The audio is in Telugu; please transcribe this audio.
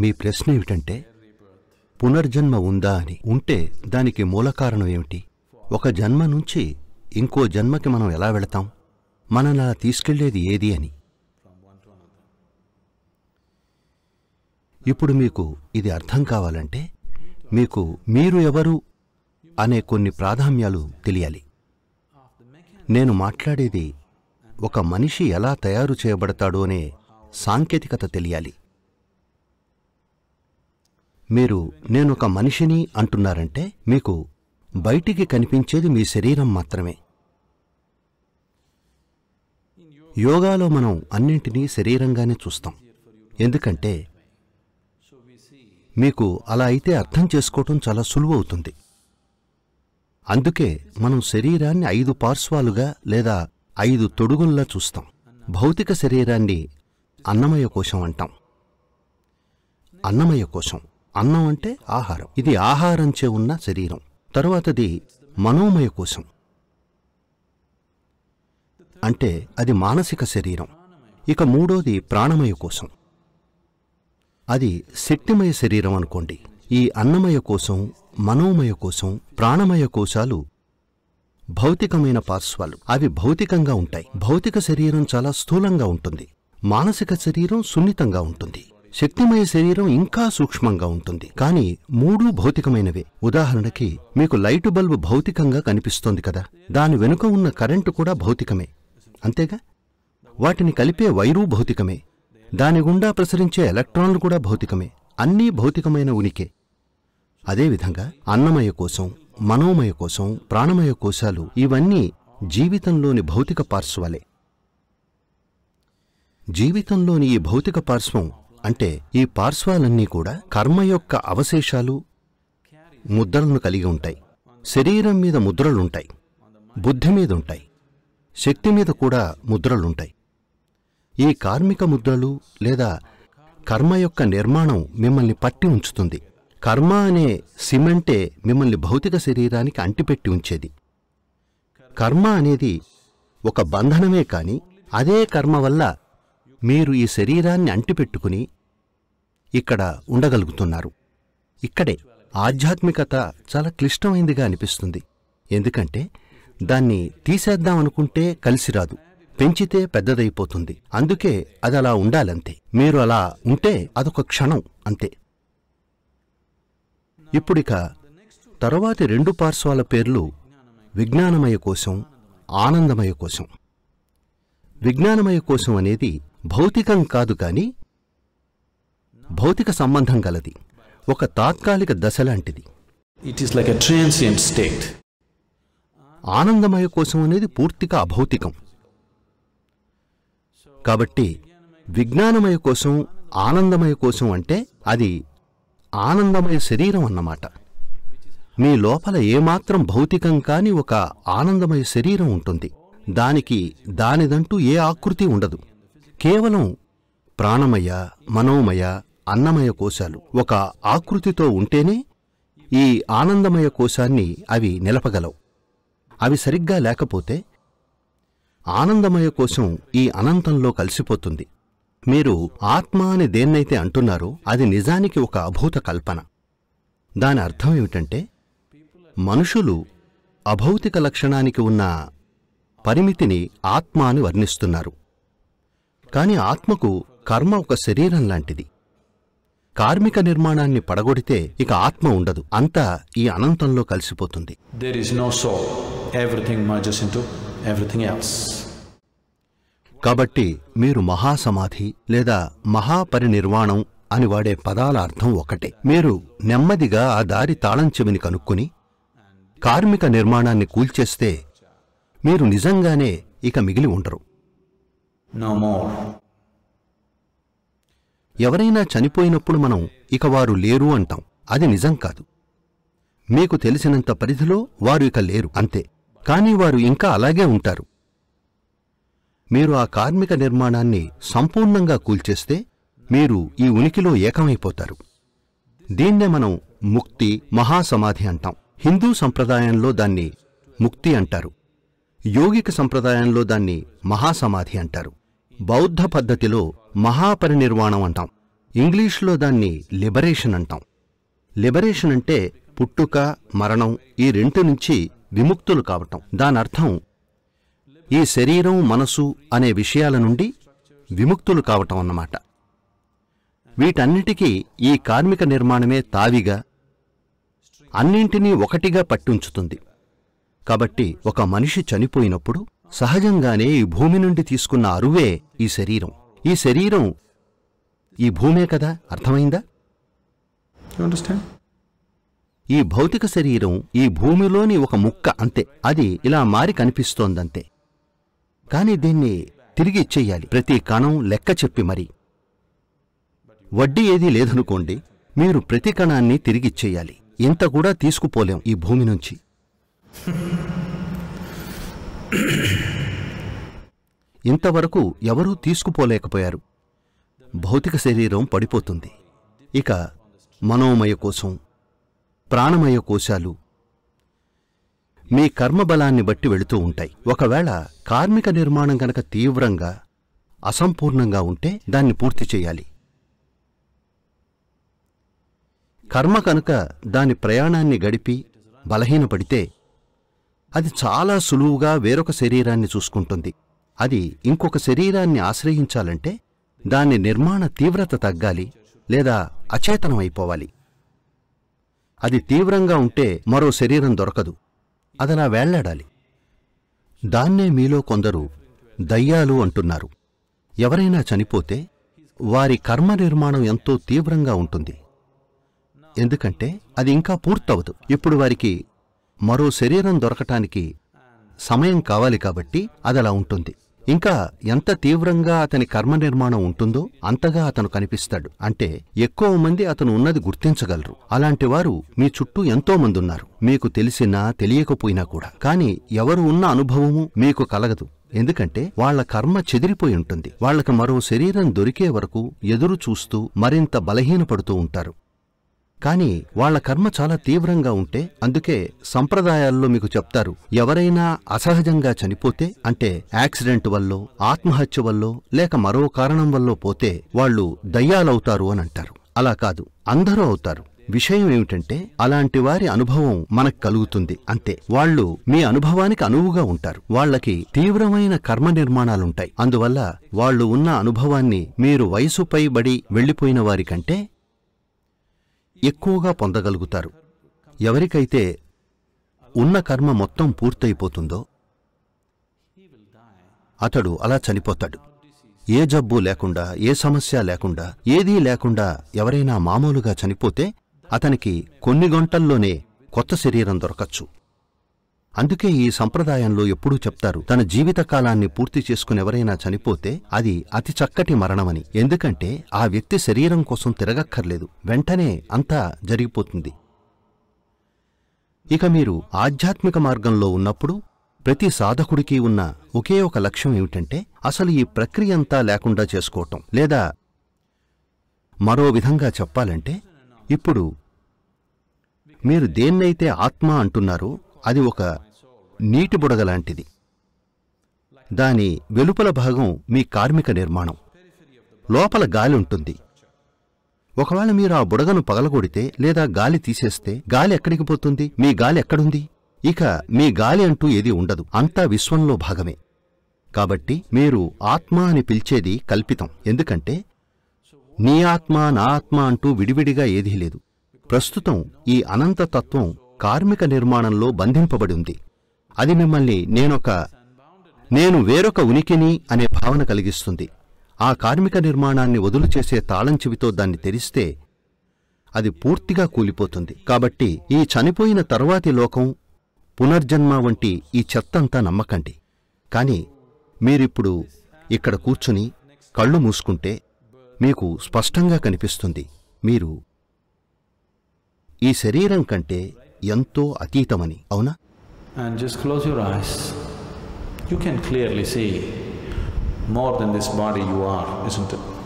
మీ ప్రశ్న ఏమిటంటే పునర్జన్మ ఉందా అని ఉంటే దానికి మూల కారణం ఏమిటి ఒక జన్మ నుంచి ఇంకో జన్మకి మనం ఎలా వెళతాం మనల్ని అలా తీసుకెళ్లేది ఏది అని ఇప్పుడు మీకు ఇది అర్థం కావాలంటే మీకు మీరు ఎవరు అనే కొన్ని ప్రాధాన్యాలు తెలియాలి నేను మాట్లాడేది ఒక మనిషి ఎలా తయారు చేయబడతాడు అనే సాంకేతికత తెలియాలి మీరు నేనొక మనిషిని అంటున్నారంటే మీకు బయటికి కనిపించేది మీ శరీరం మాత్రమే యోగాలో మనం అన్నింటినీ శరీరంగానే చూస్తాం ఎందుకంటే మీకు అలా అయితే అర్థం చేసుకోవటం చాలా సులువవుతుంది అందుకే మనం శరీరాన్ని ఐదు పార్శ్వాలుగా లేదా ఐదు తొడుగుల్లా చూస్తాం భౌతిక శరీరాన్ని అన్నమయ కోశం అంటాం అన్నమయ కోశం అన్నం అంటే ఆహారం ఇది ఆహారంచే ఉన్న శరీరం తరువాతది మనోమయ కోసం అంటే అది మానసిక శరీరం ఇక మూడోది ప్రాణమయ కోసం అది శక్తిమయ శరీరం అనుకోండి ఈ అన్నమయ కోసం మనోమయ కోసం ప్రాణమయ కోశాలు భౌతికమైన పార్శ్వాలు అవి భౌతికంగా ఉంటాయి భౌతిక శరీరం చాలా స్థూలంగా ఉంటుంది మానసిక శరీరం సున్నితంగా ఉంటుంది శక్తిమయ శరీరం ఇంకా సూక్ష్మంగా ఉంటుంది కానీ మూడు భౌతికమైనవే ఉదాహరణకి మీకు లైటు బల్బు భౌతికంగా కనిపిస్తోంది కదా దాని వెనుక ఉన్న కరెంటు కూడా భౌతికమే అంతేగా వాటిని కలిపే వైరు భౌతికమే దాని గుండా ప్రసరించే ఎలక్ట్రాన్లు కూడా భౌతికమే అన్నీ భౌతికమైన ఉనికే అదేవిధంగా అన్నమయ కోసం మనోమయ కోసం ప్రాణమయ కోశాలు ఇవన్నీ జీవితంలోని భౌతిక పార్శ్వాలే జీవితంలోని ఈ భౌతిక పార్శ్వం అంటే ఈ పార్శ్వాలన్నీ కూడా కర్మ యొక్క అవశేషాలు ముద్రలను కలిగి ఉంటాయి శరీరం మీద ముద్రలుంటాయి బుద్ధి మీద ఉంటాయి శక్తి మీద కూడా ముద్రలుంటాయి ఈ కార్మిక ముద్రలు లేదా కర్మ యొక్క నిర్మాణం మిమ్మల్ని పట్టి ఉంచుతుంది కర్మ అనే సిమెంటే మిమ్మల్ని భౌతిక శరీరానికి అంటిపెట్టి ఉంచేది కర్మ అనేది ఒక బంధనమే కాని అదే కర్మ వల్ల మీరు ఈ శరీరాన్ని అంటిపెట్టుకుని ఇక్కడ ఉండగలుగుతున్నారు ఇక్కడే ఆధ్యాత్మికత చాలా క్లిష్టమైందిగా అనిపిస్తుంది ఎందుకంటే దాన్ని తీసేద్దాం అనుకుంటే కలిసి రాదు పెంచితే పెద్దదైపోతుంది అందుకే అది అలా ఉండాలంతే మీరు అలా ఉంటే అదొక క్షణం అంతే ఇప్పుడిక తరువాతి రెండు పార్శ్వాల పేర్లు విజ్ఞానమయ కోసం ఆనందమయ కోసం విజ్ఞానమయ కోసం అనేది భౌతికం కాదు కాని భౌతిక సంబంధం గలది ఒక తాత్కాలిక దశ లాంటిది ఇట్ లైక్ స్టేట్ ఆనందమయ కోసం అనేది పూర్తిగా అభౌతికం కాబట్టి విజ్ఞానమయ కోసం ఆనందమయ కోసం అంటే అది ఆనందమయ శరీరం అన్నమాట మీ లోపల ఏమాత్రం భౌతికం కాని ఒక ఆనందమయ శరీరం ఉంటుంది దానికి దానిదంటూ ఏ ఆకృతి ఉండదు కేవలం ప్రాణమయ మనోమయ అన్నమయ కోశాలు ఒక ఆకృతితో ఉంటేనే ఈ ఆనందమయ కోశాన్ని అవి నిలపగలవు అవి సరిగ్గా లేకపోతే ఆనందమయ కోశం ఈ అనంతంలో కలిసిపోతుంది మీరు ఆత్మ అని దేన్నైతే అంటున్నారో అది నిజానికి ఒక అభూత కల్పన దాని అర్థం ఏమిటంటే మనుషులు అభౌతిక లక్షణానికి ఉన్న పరిమితిని ఆత్మ అని వర్ణిస్తున్నారు కాని ఆత్మకు కర్మ ఒక శరీరం లాంటిది కార్మిక నిర్మాణాన్ని పడగొడితే ఇక ఆత్మ ఉండదు అంతా ఈ అనంతంలో కలిసిపోతుంది కాబట్టి మీరు మహాసమాధి లేదా మహాపరినిర్వాణం అని వాడే పదాల అర్థం ఒకటే మీరు నెమ్మదిగా ఆ దారి తాళం చెవిని కనుక్కుని కార్మిక నిర్మాణాన్ని కూల్చేస్తే మీరు నిజంగానే ఇక మిగిలి ఉండరు no ఎవరైనా చనిపోయినప్పుడు మనం ఇక వారు లేరు అంటాం అది నిజం కాదు మీకు తెలిసినంత పరిధిలో వారు ఇక లేరు అంతే కానీ వారు ఇంకా అలాగే ఉంటారు మీరు ఆ కార్మిక నిర్మాణాన్ని సంపూర్ణంగా కూల్చేస్తే మీరు ఈ ఉనికిలో ఏకమైపోతారు దీన్నే మనం ముక్తి మహాసమాధి అంటాం హిందూ సంప్రదాయంలో దాన్ని ముక్తి అంటారు యోగిక సంప్రదాయంలో దాన్ని మహాసమాధి అంటారు బౌద్ధ పద్ధతిలో మహాపరినిర్వాణం అంటాం ఇంగ్లీషులో దాన్ని లిబరేషన్ అంటాం లిబరేషన్ అంటే పుట్టుక మరణం ఈ రెండు నుంచి విముక్తులు కావటం దానర్థం ఈ శరీరం మనసు అనే విషయాల నుండి విముక్తులు కావటం అన్నమాట వీటన్నిటికీ ఈ కార్మిక నిర్మాణమే తావిగా అన్నింటినీ ఒకటిగా పట్టుంచుతుంది కాబట్టి ఒక మనిషి చనిపోయినప్పుడు సహజంగానే ఈ భూమి నుండి తీసుకున్న అరువే ఈ శరీరం ఈ శరీరం ఈ భూమే కదా అర్థమైందా ఈ భౌతిక శరీరం ఈ భూమిలోని ఒక ముక్క అంతే అది ఇలా మారి కనిపిస్తోందంతే కానీ దీన్ని తిరిగి ఇచ్చేయాలి ప్రతి కణం లెక్క చెప్పి మరి వడ్డీ ఏదీ లేదనుకోండి మీరు ప్రతి కణాన్ని తిరిగిచ్చేయాలి ఇంత కూడా తీసుకుపోలేం ఈ భూమి నుంచి ఇంతవరకు ఎవరూ తీసుకుపోలేకపోయారు భౌతిక శరీరం పడిపోతుంది ఇక మనోమయ కోసం ప్రాణమయ కోశాలు మీ కర్మబలాన్ని బట్టి వెళుతూ ఉంటాయి ఒకవేళ కార్మిక నిర్మాణం గనక తీవ్రంగా అసంపూర్ణంగా ఉంటే దాన్ని పూర్తి చేయాలి కర్మ కనుక దాని ప్రయాణాన్ని గడిపి బలహీనపడితే అది చాలా సులువుగా వేరొక శరీరాన్ని చూసుకుంటుంది అది ఇంకొక శరీరాన్ని ఆశ్రయించాలంటే దాని నిర్మాణ తీవ్రత తగ్గాలి లేదా అచేతనమైపోవాలి అది తీవ్రంగా ఉంటే మరో శరీరం దొరకదు అదలా వేళ్లాడాలి దాన్నే మీలో కొందరు దయ్యాలు అంటున్నారు ఎవరైనా చనిపోతే వారి కర్మ నిర్మాణం ఎంతో తీవ్రంగా ఉంటుంది ఎందుకంటే అది ఇంకా పూర్తవదు ఇప్పుడు వారికి మరో శరీరం దొరకటానికి సమయం కావాలి కాబట్టి అదలా ఉంటుంది ఇంకా ఎంత తీవ్రంగా అతని కర్మ నిర్మాణం ఉంటుందో అంతగా అతను కనిపిస్తాడు అంటే ఎక్కువ మంది అతను ఉన్నది గుర్తించగలరు అలాంటి వారు మీ చుట్టూ ఎంతో మంది ఉన్నారు మీకు తెలిసినా తెలియకపోయినా కూడా కానీ ఎవరు ఉన్న అనుభవము మీకు కలగదు ఎందుకంటే వాళ్ల కర్మ చెదిరిపోయి ఉంటుంది వాళ్లకు మరో శరీరం దొరికే వరకు ఎదురు చూస్తూ మరింత బలహీనపడుతూ ఉంటారు కానీ వాళ్ల కర్మ చాలా తీవ్రంగా ఉంటే అందుకే సంప్రదాయాల్లో మీకు చెప్తారు ఎవరైనా అసహజంగా చనిపోతే అంటే యాక్సిడెంట్ వల్లో ఆత్మహత్య వల్లో లేక మరో కారణం వల్లో పోతే వాళ్ళు దయ్యాలవుతారు అని అంటారు అలా కాదు అందరూ అవుతారు విషయం ఏమిటంటే అలాంటి వారి అనుభవం మనకు కలుగుతుంది అంతే వాళ్ళు మీ అనుభవానికి అనువుగా ఉంటారు వాళ్లకి తీవ్రమైన కర్మ నిర్మాణాలుంటాయి అందువల్ల వాళ్ళు ఉన్న అనుభవాన్ని మీరు వయసుపై బడి వెళ్లిపోయిన వారికంటే ఎక్కువగా పొందగలుగుతారు ఎవరికైతే ఉన్న కర్మ మొత్తం పూర్తయిపోతుందో అతడు అలా చనిపోతాడు ఏ జబ్బు లేకుండా ఏ సమస్య లేకుండా ఏదీ లేకుండా ఎవరైనా మామూలుగా చనిపోతే అతనికి కొన్ని గంటల్లోనే కొత్త శరీరం దొరకచ్చు అందుకే ఈ సంప్రదాయంలో ఎప్పుడూ చెప్తారు తన జీవిత కాలాన్ని పూర్తి చేసుకునెవరైనా చనిపోతే అది అతి చక్కటి మరణమని ఎందుకంటే ఆ వ్యక్తి శరీరం కోసం తిరగక్కర్లేదు వెంటనే అంతా జరిగిపోతుంది ఇక మీరు ఆధ్యాత్మిక మార్గంలో ఉన్నప్పుడు ప్రతి సాధకుడికి ఉన్న ఒకే ఒక లక్ష్యం ఏమిటంటే అసలు ఈ ప్రక్రియ అంతా లేకుండా చేసుకోవటం లేదా మరో విధంగా చెప్పాలంటే ఇప్పుడు మీరు దేన్నైతే ఆత్మ అంటున్నారో అది ఒక నీటి బుడగ లాంటిది దాని వెలుపల భాగం మీ కార్మిక నిర్మాణం లోపల గాలి ఉంటుంది ఒకవేళ మీరు ఆ బుడగను పగలగొడితే లేదా గాలి తీసేస్తే గాలి ఎక్కడికి పోతుంది మీ గాలి ఎక్కడుంది ఇక మీ గాలి అంటూ ఏది ఉండదు అంతా విశ్వంలో భాగమే కాబట్టి మీరు ఆత్మ అని పిలిచేది కల్పితం ఎందుకంటే నీ ఆత్మ నా ఆత్మ అంటూ విడివిడిగా ఏదీ లేదు ప్రస్తుతం ఈ అనంతతత్వం కార్మిక నిర్మాణంలో బంధింపబడి ఉంది అది మిమ్మల్ని నేనొక నేను వేరొక ఉనికిని అనే భావన కలిగిస్తుంది ఆ కార్మిక నిర్మాణాన్ని వదులు చేసే తాళం చెవితో దాన్ని తెరిస్తే అది పూర్తిగా కూలిపోతుంది కాబట్టి ఈ చనిపోయిన తర్వాతి లోకం పునర్జన్మ వంటి ఈ చెత్తంతా నమ్మకండి కానీ మీరిప్పుడు ఇక్కడ కూర్చుని కళ్ళు మూసుకుంటే మీకు స్పష్టంగా కనిపిస్తుంది మీరు ఈ శరీరం కంటే And just close your eyes. You can clearly see more than this body you are, isn't it?